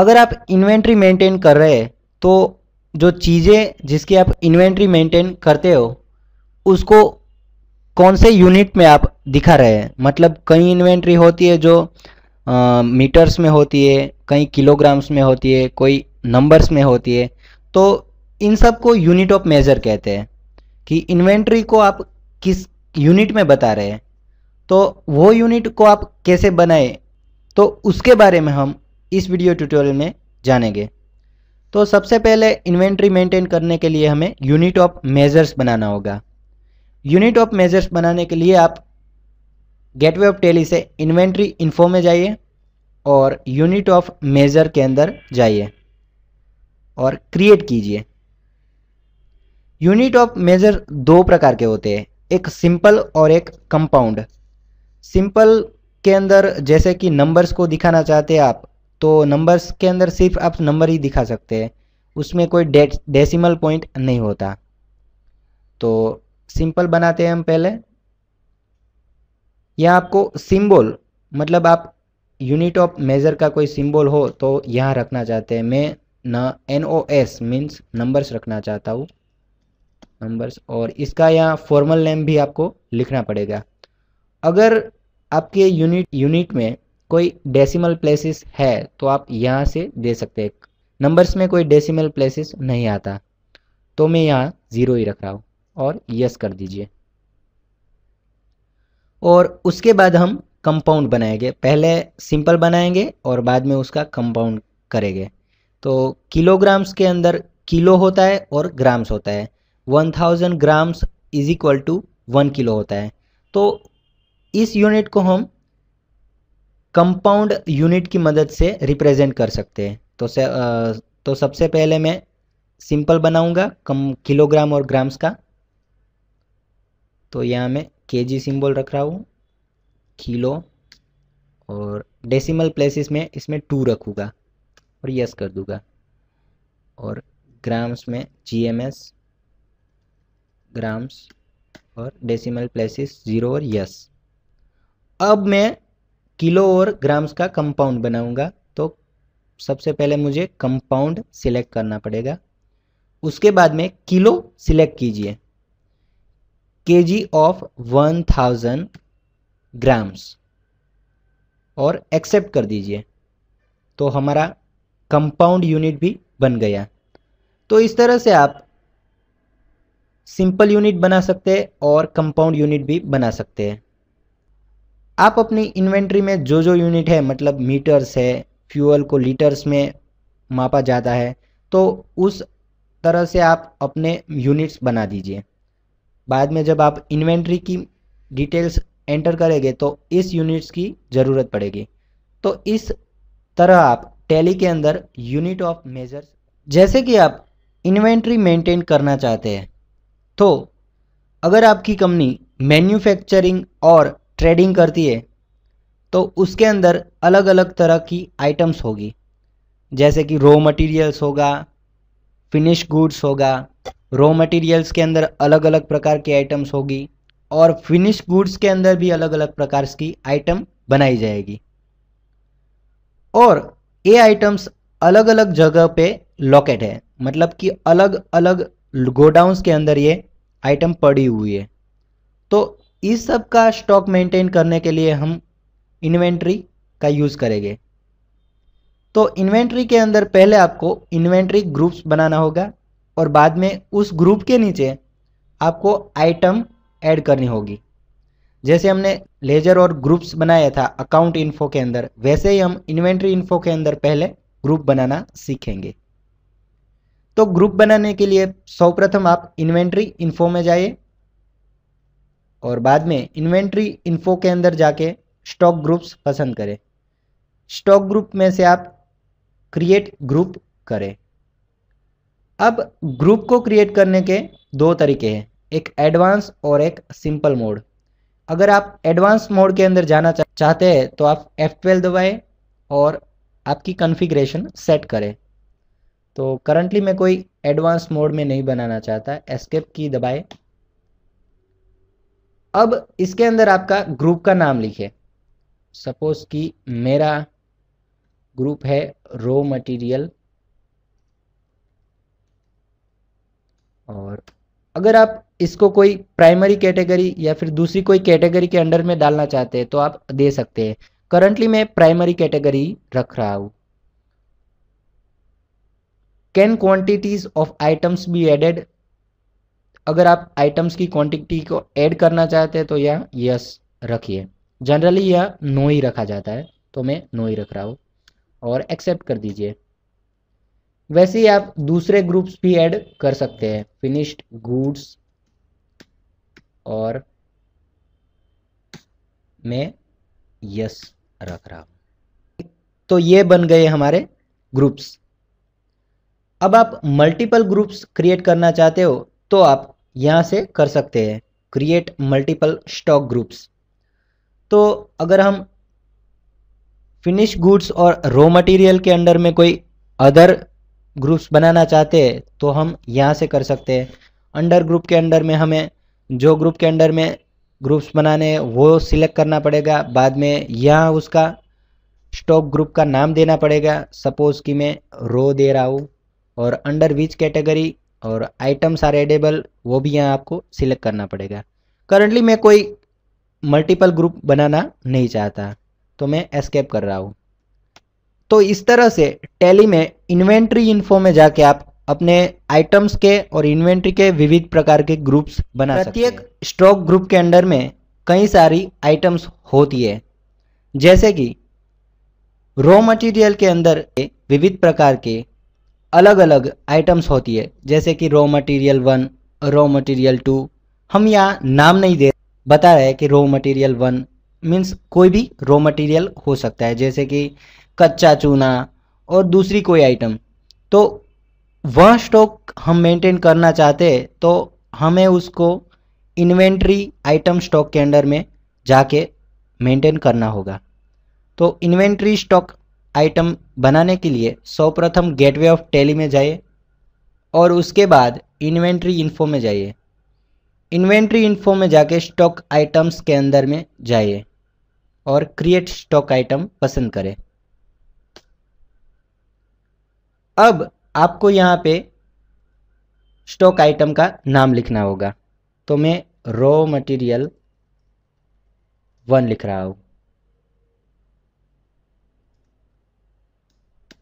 अगर आप inventory maintain कर रहे हैं तो जो चीज़ें जिसकी आप इन्वेंट्री मेंटेन करते हो उसको कौन से यूनिट में आप दिखा रहे हैं मतलब कई इन्वेंट्री होती है जो आ, मीटर्स में होती है कई किलोग्राम्स में होती है कोई नंबर्स में होती है तो इन सब को यूनिट ऑफ मेज़र कहते हैं कि इन्वेंट्री को आप किस यूनिट में बता रहे हैं तो वो यूनिट को आप कैसे बनाए तो उसके बारे में हम इस वीडियो ट्यूटोरियल में जानेंगे तो सबसे पहले इन्वेंट्री मेंटेन करने के लिए हमें यूनिट ऑफ मेजर्स बनाना होगा यूनिट ऑफ मेजर्स बनाने के लिए आप गेटवे ऑफ टेली से इन्वेंट्री इन्फो में जाइए और यूनिट ऑफ मेजर के अंदर जाइए और क्रिएट कीजिए यूनिट ऑफ मेजर दो प्रकार के होते हैं एक सिंपल और एक कंपाउंड सिंपल के अंदर जैसे कि नंबर्स को दिखाना चाहते हैं आप तो नंबर्स के अंदर सिर्फ आप नंबर ही दिखा सकते हैं उसमें कोई डेसिमल पॉइंट नहीं होता तो सिंपल बनाते हैं हम पहले या आपको सिंबल मतलब आप यूनिट ऑफ मेज़र का कोई सिंबल हो तो यहाँ रखना चाहते हैं मैं ना N O S means numbers रखना चाहता हूँ नंबर्स और इसका यहाँ फॉर्मल नेम भी आपको लिखना पड़ेगा अगर आपके यूनिट यूनिट में कोई डेसिमल प्लेसेस है तो आप यहाँ से दे सकते हैं नंबर्स में कोई डेसिमल प्लेसेस नहीं आता तो मैं यहाँ ज़ीरो ही रख रहा हूँ और यस कर दीजिए और उसके बाद हम कंपाउंड बनाएंगे पहले सिंपल बनाएंगे और बाद में उसका कंपाउंड करेंगे तो किलोग्राम्स के अंदर किलो होता है और ग्राम्स होता है one thousand grams is equal to one kilo होता है तो इस यूनिट को हम कंपाउंड यूनिट की मदद से रिप्रेजेंट कर सकते हैं तो से, आ, तो सबसे पहले मैं सिंपल बनाऊंगा कम किलोग्राम और ग्राम्स का तो यहाँ मैं केजी सिंबल रख रहा हूँ किलो और डेसिमल प्लेसेस में इसमें टू रखूँगा और यस कर दूँगा और ग्राम्स में जीएमएस ग्राम्स और डेसिमल प्लेसेस ज़ीरो और यस अब मैं किलो और ग्राम्स का कंपाउंड बनाऊंगा तो सबसे पहले मुझे कंपाउंड सिलेक्ट करना पड़ेगा उसके बाद में किलो सिलेक्ट कीजिए K G of one thousand grams और एक्सेप्ट कर दीजिए तो हमारा कंपाउंड यूनिट भी बन गया तो इस तरह से आप सिंपल यूनिट बना सकते हैं और कंपाउंड यूनिट भी बना सकते हैं आप अपनी इन्वेंट्री में जो जो यूनिट है मतलब मीटर्स है फ्यूअल को लीटर्स में मापा जाता है तो उस तरह से आप अपने यूनिट्स बना दीजिए बाद में जब आप इन्वेंट्री की डिटेल्स एंटर करेंगे तो इस यूनिट्स की ज़रूरत पड़ेगी तो इस तरह आप टैली के अंदर यूनिट ऑफ मेजर्स जैसे कि आप इन्वेंट्री मेंटेन करना चाहते हैं तो अगर आपकी कंपनी मैन्युफैक्चरिंग और ट्रेडिंग करती है तो उसके अंदर अलग अलग तरह की आइटम्स होगी जैसे कि रॉ मटेरियल्स होगा फिनिश गुड्स होगा रॉ मटेरियल्स के अंदर अलग अलग प्रकार की आइटम्स होगी और फिनिश गुड्स के अंदर भी अलग अलग प्रकार की आइटम बनाई जाएगी और ये आइटम्स अलग अलग जगह पे लॉकेट है मतलब कि अलग अलग गोडाउंस के अंदर ये आइटम पड़ी हुई है तो इस सब का स्टॉक मेंटेन करने के लिए हम इन्वेंट्री का यूज़ करेंगे तो इन्वेंट्री के अंदर पहले आपको इन्वेंट्री ग्रुप्स बनाना होगा और बाद में उस ग्रुप के नीचे आपको आइटम ऐड करनी होगी जैसे हमने लेजर और ग्रुप्स बनाया था अकाउंट इन्फो के अंदर वैसे ही हम इन्वेंट्री इन्फो के अंदर पहले ग्रुप बनाना सीखेंगे तो ग्रुप बनाने के लिए सर्वप्रथम आप इन्वेंट्री इन्फो में जाइए और बाद में इन्वेंट्री इन्फो के अंदर जाके स्टॉक ग्रुप्स पसंद करें स्टॉक ग्रुप में से आप क्रिएट ग्रुप करें अब ग्रुप को क्रिएट करने के दो तरीके हैं एक एडवांस और एक सिंपल मोड अगर आप एडवांस मोड के अंदर जाना चाहते हैं तो आप F12 दबाएं और आपकी कॉन्फ़िगरेशन सेट करें तो करंटली मैं कोई एडवांस मोड में नहीं बनाना चाहता एस्केप की दबाएं अब इसके अंदर आपका ग्रुप का नाम लिखे सपोज कि मेरा ग्रुप है रो मटेरियल और अगर आप इसको कोई प्राइमरी कैटेगरी या फिर दूसरी कोई कैटेगरी के अंडर में डालना चाहते हैं तो आप दे सकते हैं करंटली मैं प्राइमरी कैटेगरी रख रहा हूं can quantities of items be added अगर आप आइटम्स की क्वांटिटी को ऐड करना चाहते हैं तो यह यस रखिए जनरली यह नो ही रखा जाता है तो मैं नो ही रख रहा हूँ और एक्सेप्ट कर दीजिए वैसे ही आप दूसरे ग्रुप्स भी ऐड कर सकते हैं फिनिश्ड गुड्स और मैं यस रख रहा हूँ तो ये बन गए हमारे ग्रुप्स अब आप मल्टीपल ग्रुप्स क्रिएट करना चाहते हो तो आप यहाँ से कर सकते हैं क्रिएट मल्टीपल स्टॉक ग्रुप्स तो अगर हम फिनिश गुड्स और रॉ मटेरियल के अंडर में कोई अदर ग्रुप्स बनाना चाहते हैं तो हम यहाँ से कर सकते हैं अंडर ग्रुप के अंडर में हमें जो ग्रुप के अंडर में ग्रुप्स बनाने हैं वो सिलेक्ट करना पड़ेगा बाद में यहाँ उसका स्टॉक ग्रुप का नाम देना पड़ेगा सपोज़ कि मैं रो दे रहा हूँ और अंडर विच कैटेगरी और आइटम्स आर एडेबल वो भी यहाँ आपको सिलेक्ट करना पड़ेगा करंटली मैं कोई मल्टीपल ग्रुप बनाना नहीं चाहता तो मैं एस्केप कर रहा हूँ तो इस तरह से टैली में इन्वेंट्री इन्फो में जाके आप अपने आइटम्स के और इन्वेंट्री के विविध प्रकार के ग्रुप्स बना प्रत्येक स्टॉक ग्रुप के अंडर में कई सारी आइटम्स होती है जैसे कि रॉ मटेरियल के अंदर विविध प्रकार के अलग अलग आइटम्स होती है जैसे कि raw material one raw material two हम यहाँ नाम नहीं दे बता रहे कि रॉ मटेरियल वन मीन्स कोई भी रॉ मटेरियल हो सकता है जैसे कि कच्चा चूना और दूसरी कोई आइटम तो वह स्टॉक हम मेंटेन करना चाहते हैं तो हमें उसको इन्वेंट्री आइटम स्टॉक के अंडर में जाके मेंटेन करना होगा तो इन्वेंट्री स्टॉक आइटम बनाने के लिए सर्वप्रथम गेटवे ऑफ टैली में जाइए और उसके बाद इन्वेंट्री इन्फो में जाइए इन्वेंट्री इन्फो में जाके स्टॉक आइटम्स के अंदर में जाइए और क्रिएट स्टॉक आइटम पसंद करें अब आपको यहाँ पे स्टॉक आइटम का नाम लिखना होगा तो मैं रॉ मटेरियल वन लिख रहा हूँ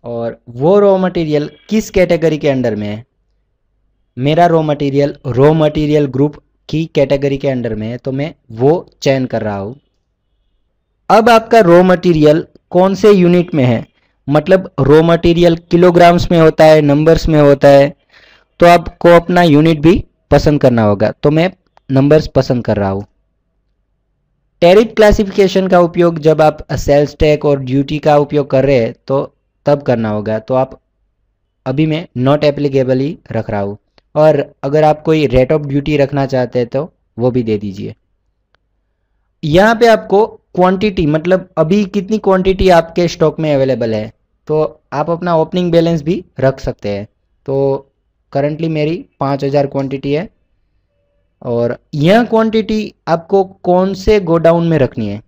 और वो रॉ मटेरियल किस कैटेगरी के अंडर में है मेरा raw material raw material group की कैटेगरी के अंडर में है तो मैं वो चयन कर रहा हूँ अब आपका रॉ मटेरियल कौन से यूनिट में है मतलब रॉ मटेरियल किलोग्राम्स में होता है नंबर्स में होता है तो आपको अपना यूनिट भी पसंद करना होगा तो मैं नंबर्स पसंद कर रहा हूँ टेरिफ क्लासिफिकेशन का उपयोग जब आप सेल्स टैक्स और ड्यूटी का उपयोग कर रहे हैं तो तब करना होगा तो आप अभी मैं नॉट एप्लीकेबल ही रख रहा हूँ और अगर आप कोई रेट ऑफ ड्यूटी रखना चाहते हैं तो वो भी दे दीजिए यहाँ पे आपको क्वांटिटी मतलब अभी कितनी क्वांटिटी आपके स्टॉक में अवेलेबल है तो आप अपना ओपनिंग बैलेंस भी रख सकते हैं तो करंटली मेरी पाँच हज़ार क्वान्टिटी है और यह क्वांटिटी आपको कौन से गोडाउन में रखनी है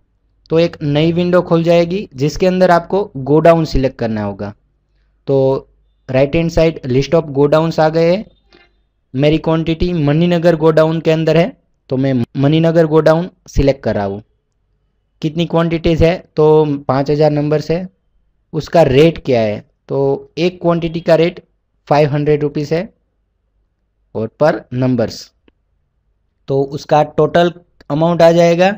तो एक नई विंडो खुल जाएगी जिसके अंदर आपको गोडाउन सिलेक्ट करना होगा तो right hand side list of down आ गए हैं मेरी क्वांटिटी मणिनगर गोडाउन के अंदर है तो मैं मणिनगर गोडाउन सिलेक्ट कर रहा हूँ कितनी क्वांटिटीज़ है तो पाँच हज़ार नंबर्स है उसका रेट क्या है तो एक क्वांटिटी का रेट फाइव हंड्रेड रुपीज़ है और पर नंबर्स तो उसका टोटल अमाउंट आ जाएगा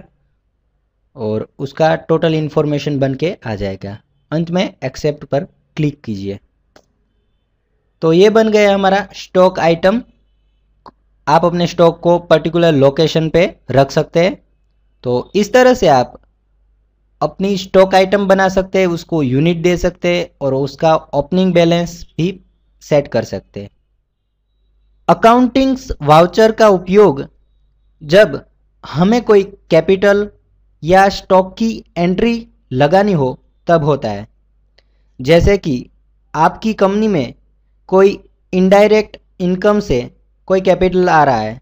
और उसका टोटल इन्फॉर्मेशन बन के आ जाएगा अंत में एक्सेप्ट पर क्लिक कीजिए तो ये बन गया हमारा स्टॉक आइटम आप अपने स्टॉक को पर्टिकुलर लोकेशन पे रख सकते हैं तो इस तरह से आप अपनी स्टॉक आइटम बना सकते हैं उसको यूनिट दे सकते हैं और उसका ओपनिंग बैलेंस भी सेट कर सकते हैं अकाउंटिंग्स वाउचर का उपयोग जब हमें कोई कैपिटल या स्टॉक की एंट्री लगानी हो तब होता है जैसे कि आपकी कंपनी में कोई इनडायरेक्ट इनकम से कोई कैपिटल आ रहा है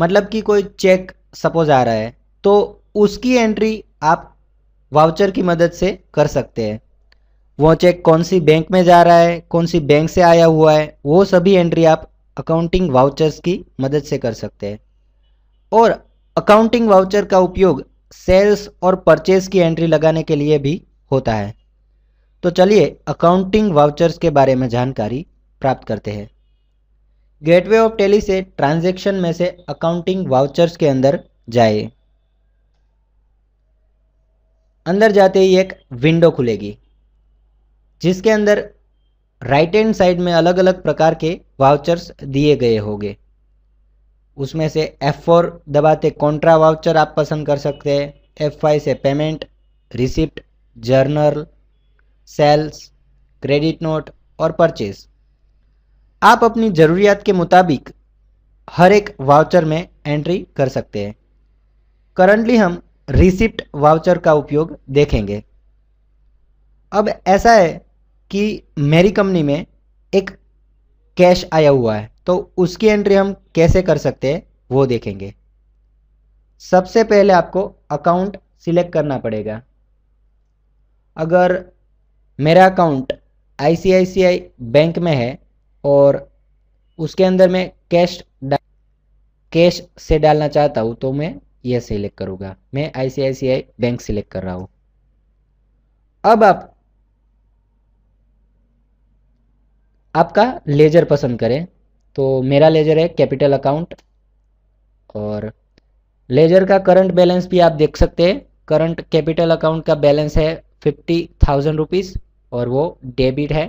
मतलब कि कोई चेक सपोज आ रहा है तो उसकी एंट्री आप वाउचर की मदद से कर सकते हैं वो चेक कौन सी बैंक में जा रहा है कौन सी बैंक से आया हुआ है वो सभी एंट्री आप अकाउंटिंग वाउचर्स की मदद से कर सकते हैं और अकाउंटिंग वाउचर का उपयोग सेल्स और परचेज की एंट्री लगाने के लिए भी होता है तो चलिए अकाउंटिंग वाउचर्स के बारे में जानकारी प्राप्त करते हैं गेटवे ऑफ टेली से ट्रांजैक्शन में से अकाउंटिंग वाउचर्स के अंदर जाए अंदर जाते ही एक विंडो खुलेगी जिसके अंदर राइट हैंड साइड में अलग अलग प्रकार के वाउचर्स दिए गए होंगे उसमें से एफ फोर दबाते कॉन्ट्रा वाउचर आप पसंद कर सकते हैं एफ फाइव से payment receipt journal sales credit note और परचेज आप अपनी ज़रूरियात के मुताबिक हर एक वाउचर में एंट्री कर सकते हैं करंटली हम रिसिप्ट वाउचर का उपयोग देखेंगे अब ऐसा है कि मेरी कंपनी में एक कैश आया हुआ है तो उसकी एंट्री हम कैसे कर सकते हैं वो देखेंगे सबसे पहले आपको अकाउंट सिलेक्ट करना पड़ेगा अगर मेरा अकाउंट आईसीआईसीआई बैंक में है और उसके अंदर मैं कैश कैश से डालना चाहता हूँ तो मैं यह सिलेक्ट करूँगा मैं आईसीआईसीआई बैंक सिलेक्ट कर रहा हूँ अब आप आपका लेजर पसंद करें तो मेरा लेजर है कैपिटल अकाउंट और लेजर का करंट बैलेंस भी आप देख सकते हैं करंट कैपिटल अकाउंट का बैलेंस है फिफ्टी थाउजेंड रुपीज़ और वो डेबिट है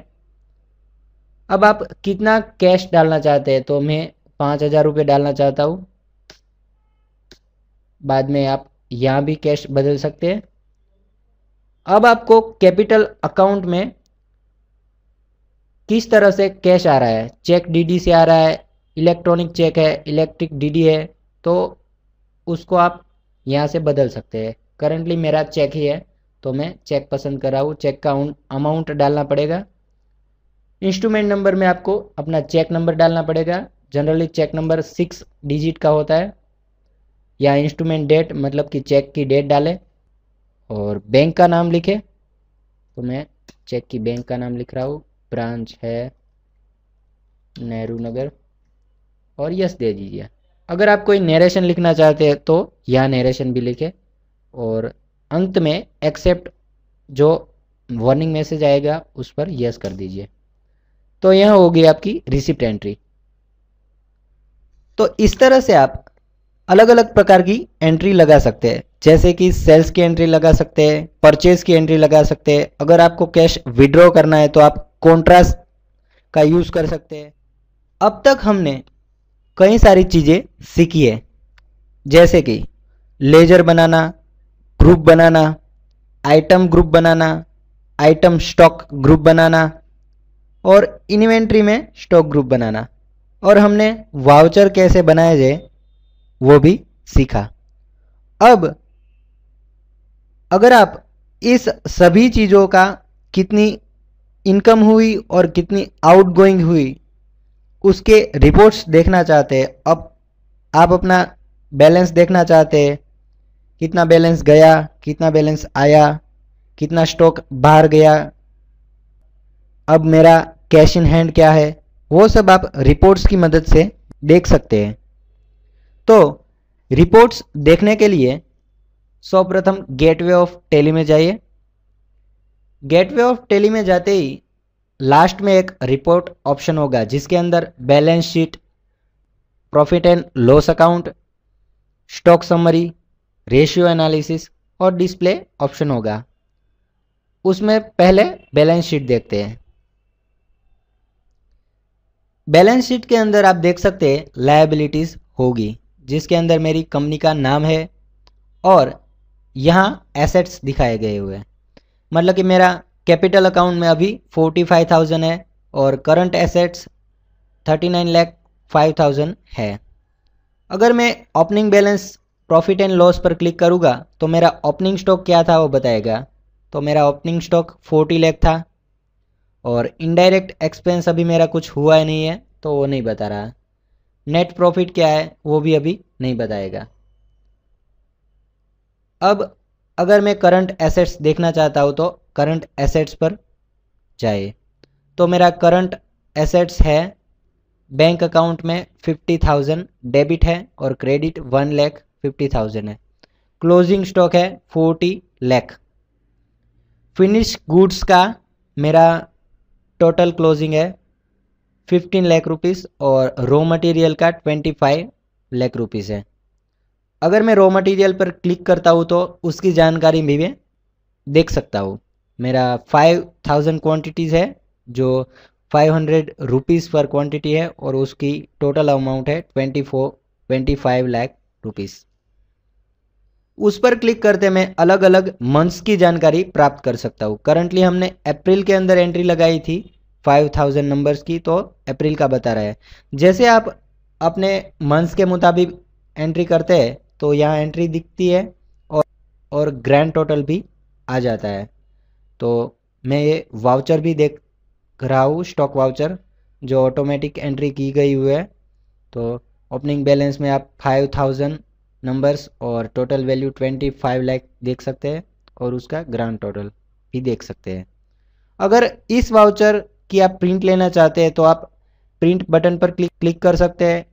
अब आप कितना कैश डालना चाहते हैं तो मैं पाँच हज़ार रुपये डालना चाहता हूँ बाद में आप यहाँ भी कैश बदल सकते हैं अब आपको कैपिटल अकाउंट में किस तरह से कैश आ रहा है चेक डीडी से आ रहा है इलेक्ट्रॉनिक चेक है इलेक्ट्रिक डीडी है तो उसको आप यहाँ से बदल सकते हैं करंटली मेरा चेक ही है तो मैं चेक पसंद कर रहा हूँ चेक का अमाउंट डालना पड़ेगा इंस्ट्रूमेंट नंबर में आपको अपना चेक नंबर डालना पड़ेगा generally cheque number six digit का होता है या इंस्ट्रूमेंट डेट मतलब कि चेक की डेट डालें और बैंक का नाम लिखे तो मैं चेक की बैंक का नाम लिख रहा हूँ ब्रांच है नेहरू नगर और यस दे दीजिए अगर आप कोई नरेशन लिखना चाहते हैं तो यहाँ नरेशन भी लिखें और अंत में एक्सेप्ट जो वार्निंग मैसेज आएगा उस पर यस कर दीजिए तो यह होगी आपकी रिसिप्ट एंट्री तो इस तरह से आप अलग अलग प्रकार की एंट्री लगा सकते हैं जैसे कि सेल्स की एंट्री लगा सकते हैं परचेज की एंट्री लगा सकते हैं अगर आपको कैश विड्रॉ करना है तो आप कॉन्ट्रास्ट का यूज़ कर सकते हैं अब तक हमने कई सारी चीज़ें सीखी है जैसे कि लेजर बनाना ग्रुप बनाना आइटम ग्रुप बनाना आइटम स्टॉक ग्रुप बनाना और इन्वेंट्री में स्टॉक ग्रुप बनाना और हमने वाउचर कैसे बनाए जाए वो भी सीखा अब अगर आप इस सभी चीज़ों का कितनी इनकम हुई और कितनी आउटगोइंग हुई उसके रिपोर्ट्स देखना चाहते हैं अब आप अपना बैलेंस देखना चाहते हैं कितना बैलेंस गया कितना बैलेंस आया कितना स्टॉक बाहर गया अब मेरा कैश इन हैंड क्या है वो सब आप रिपोर्ट्स की मदद से देख सकते हैं तो रिपोर्ट्स देखने के लिए सर्वप्रथम गेटवे ऑफ टेली में जाइए गेटवे ऑफ टेली में जाते ही लास्ट में एक रिपोर्ट ऑप्शन होगा जिसके अंदर balance sheet profit and loss account stock summary ratio analysis और डिस्प्ले ऑप्शन होगा उसमें पहले बैलेंस शीट देखते हैं बैलेंस शीट के अंदर आप देख सकते हैं लाइबिलिटीज़ होगी जिसके अंदर मेरी कंपनी का नाम है और यहाँ एसेट्स दिखाए गए हुए हैं मतलब कि मेरा कैपिटल अकाउंट में अभी फोर्टी फाइव थाउजेंड है और current assets thirty nine lakh five thousand है अगर मैं opening balance profit and loss पर क्लिक करूँगा तो मेरा ओपनिंग स्टॉक क्या था वो बताएगा तो मेरा ओपनिंग स्टॉक फोर्टी लैख था और इनडायरेक्ट एक्सपेंस अभी मेरा कुछ हुआ ही नहीं है तो वो नहीं बता रहा नेट प्रॉफिट क्या है वो भी अभी नहीं बताएगा अब अगर मैं करंट एसेट्स देखना चाहता हूँ तो करंट एसेट्स पर जाए तो मेरा करंट एसेट्स है बैंक अकाउंट में फिफ्टी थाउजेंड डेबिट है और credit one lakh fifty thousand है क्लोजिंग स्टॉक है फोर्टी लैख फिनिश गुड्स का मेरा टोटल क्लोजिंग है फिफ्टीन लैख रुपीस और रॉ मटेरियल का ट्वेंटी फाइव लैख रुपीस है अगर मैं रॉ मटेरियल पर क्लिक करता हूँ तो उसकी जानकारी भी मैं देख सकता हूँ मेरा फाइव थाउजेंड क्वान्टिटीज़ है जो फाइव हंड्रेड रुपीज़ पर क्वांटिटी है और उसकी टोटल अमाउंट है twenty four twenty five lakh rupees उस पर क्लिक करते मैं अलग अलग मंथ्स की जानकारी प्राप्त कर सकता हूँ करंटली हमने अप्रैल के अंदर एंट्री लगाई थी 5000 नंबर्स की तो अप्रैल का बता रहा है जैसे आप अपने मंथ्स के मुताबिक एंट्री करते हैं तो यहाँ एंट्री दिखती है और और ग्रैंड टोटल भी आ जाता है तो मैं ये वाउचर भी देख रहा हूँ स्टॉक वाउचर जो ऑटोमेटिक एंट्री की गई हुई है तो ओपनिंग बैलेंस में आप फाइव थाउजेंड नंबर्स और total value twenty five lakh देख सकते हैं और उसका ग्रांड टोटल भी देख सकते हैं अगर इस वाउचर की आप प्रिंट लेना चाहते हैं तो आप प्रिंट बटन पर क्लिक क्लिक कर सकते हैं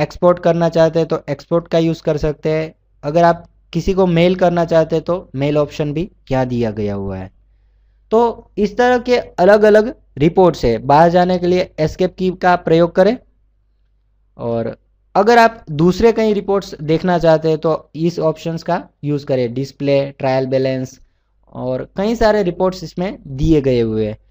एक्सपोर्ट करना चाहते हैं तो एक्सपोर्ट का यूज़ कर सकते हैं अगर आप किसी को मेल करना चाहते हैं तो मेल ऑप्शन भी यहाँ दिया गया हुआ है तो इस तरह के अलग अलग रिपोर्ट्स है बाहर जाने के लिए एस्केप की का प्रयोग करें और अगर आप दूसरे कई रिपोर्ट्स देखना चाहते हैं तो इस ऑप्शंस का यूज़ करें डिस्प्ले ट्रायल बैलेंस और कई सारे रिपोर्ट्स इसमें दिए गए हुए हैं